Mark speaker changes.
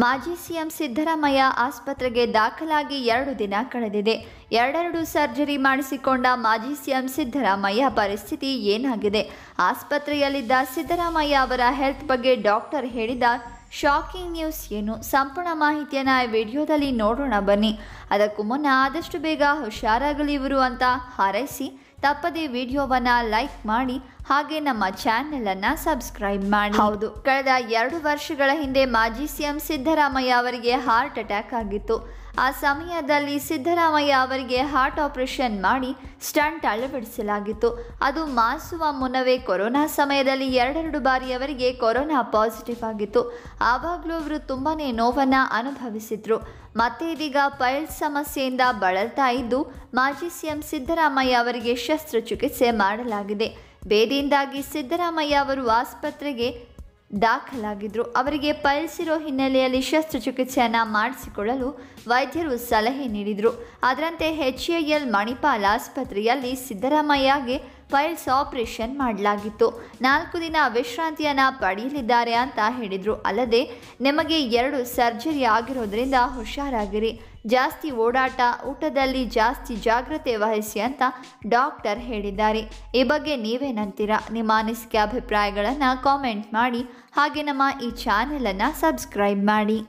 Speaker 1: ಮಾಜಿ ಸಿಎಂ ಸಿದ್ದರಾಮಯ್ಯ ಆಸ್ಪತ್ರೆಗೆ ದಾಖಲಾಗಿ ಎರಡು ದಿನ ಕಳೆದಿದೆ ಎರಡೆರಡು ಸರ್ಜರಿ ಮಾಡಿಸಿಕೊಂಡ ಮಾಜಿ ಸಿಎಂ ಸಿದ್ದರಾಮಯ್ಯ ಪರಿಸ್ಥಿತಿ ಏನಾಗಿದೆ ಆಸ್ಪತ್ರೆಯಲ್ಲಿದ್ದ ಸಿದ್ದರಾಮಯ್ಯ ಅವರ ಹೆಲ್ತ್ ಬಗ್ಗೆ ಡಾಕ್ಟರ್ ಹೇಳಿದ ಶಾಕಿಂಗ್ ನ್ಯೂಸ್ ಏನು ಸಂಪೂರ್ಣ ಮಾಹಿತಿಯನ್ನು ವಿಡಿಯೋದಲ್ಲಿ ನೋಡೋಣ ಬನ್ನಿ ಅದಕ್ಕೂ ಮುನ್ನ ಆದಷ್ಟು ಬೇಗ ಹುಷಾರಾಗಲಿ ಇವರು ಅಂತ ಹಾರೈಸಿ ತಪ್ಪದೇ ವಿಡಿಯೋವನ್ನು ಲೈಕ್ ಮಾಡಿ ಹಾಗೆ ನಮ್ಮ ಚಾನೆಲನ್ನು ಸಬ್ಸ್ಕ್ರೈಬ್ ಮಾಡಿ ಹೌದು ಕಳೆದ ಎರಡು ವರ್ಷಗಳ ಹಿಂದೆ ಮಾಜಿ ಸಿಎಂ ಸಿದ್ದರಾಮಯ್ಯ ಅವರಿಗೆ ಹಾರ್ಟ್ ಅಟ್ಯಾಕ್ ಆಗಿತ್ತು ಆ ಸಮಯದಲ್ಲಿ ಸಿದ್ದರಾಮಯ್ಯ ಅವರಿಗೆ ಅವರಿಗೆ ಹಾರ್ಟ್ ಆಪರೇಷನ್ ಮಾಡಿ ಸ್ಟಂಟ್ ಅಳವಡಿಸಲಾಗಿತ್ತು ಅದು ಮಾಸುವ ಮುನ್ನವೇ ಕೊರೋನಾ ಸಮಯದಲ್ಲಿ ಎರಡೆರಡು ಬಾರಿ ಅವರಿಗೆ ಕೊರೋನಾ ಪಾಸಿಟಿವ್ ಆಗಿತ್ತು ಆವಾಗಲೂ ಅವರು ತುಂಬಾ ನೋವನ್ನು ಅನುಭವಿಸಿದ್ರು ಮತ್ತೆ ಇದೀಗ ಪೈಲ್ ಸಮಸ್ಯೆಯಿಂದ ಬಳಲ್ತಾ ಇದ್ದು ಮಾಜಿ ಸಿಎಂ ಸಿದ್ದರಾಮಯ್ಯ ಅವರಿಗೆ ಶಸ್ತ್ರಚಿಕಿತ್ಸೆ ಮಾಡಲಾಗಿದೆ ಬೇದಿಯಿಂದಾಗಿ ಸಿದ್ದರಾಮಯ್ಯ ಅವರು ಆಸ್ಪತ್ರೆಗೆ ದಾಖಲಾಗಿದ್ದರು ಅವರಿಗೆ ಪೈಲ್ಸಿರೋ ಹಿನ್ನೆಲೆಯಲ್ಲಿ ಶಸ್ತ್ರಚಿಕಿತ್ಸೆಯನ್ನು ಮಾಡಿಸಿಕೊಳ್ಳಲು ವೈದ್ಯರು ಸಲಹೆ ನೀಡಿದರು ಅದರಂತೆ ಎಚ್ ಎಲ್ ಮಣಿಪಾಲ್ ಆಸ್ಪತ್ರೆಯಲ್ಲಿ ಸಿದ್ದರಾಮಯ್ಯಗೆ ಫೈಲ್ಸ್ ಆಪರೇಷನ್ ಮಾಡಲಾಗಿತ್ತು ನಾಲ್ಕು ದಿನ ವಿಶ್ರಾಂತಿಯನ್ನು ಪಡೆಯಲಿದ್ದಾರೆ ಅಂತ ಹೇಳಿದರು ಅಲ್ಲದೆ ನಿಮಗೆ ಎರಡು ಸರ್ಜರಿ ಆಗಿರೋದ್ರಿಂದ ಹುಷಾರಾಗಿರಿ ಜಾಸ್ತಿ ಓಡಾಟ ಊಟದಲ್ಲಿ ಜಾಸ್ತಿ ಜಾಗ್ರತೆ ವಹಿಸಿ ಅಂತ ಡಾಕ್ಟರ್ ಹೇಳಿದ್ದಾರೆ ಈ ಬಗ್ಗೆ ನೀವೇನಂತೀರಾ ನಿಮ್ಮ ಅನಿಸಿಕೆ ಅಭಿಪ್ರಾಯಗಳನ್ನು ಕಾಮೆಂಟ್ ಮಾಡಿ ಹಾಗೆ ನಮ್ಮ ಈ ಚಾನೆಲನ್ನು ಸಬ್ಸ್ಕ್ರೈಬ್ ಮಾಡಿ